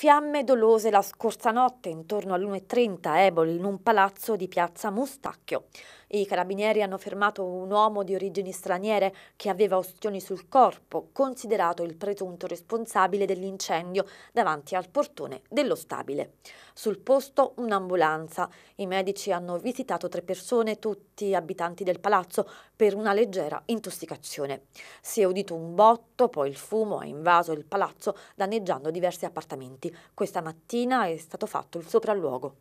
Fiamme dolose la scorsa notte intorno all'1.30 a Eboli in un palazzo di piazza Mustacchio. I carabinieri hanno fermato un uomo di origini straniere che aveva ostioni sul corpo, considerato il presunto responsabile dell'incendio davanti al portone dello stabile. Sul posto un'ambulanza. I medici hanno visitato tre persone, tutti abitanti del palazzo, per una leggera intossicazione. Si è udito un botto, poi il fumo ha invaso il palazzo danneggiando diversi appartamenti questa mattina è stato fatto il sopralluogo.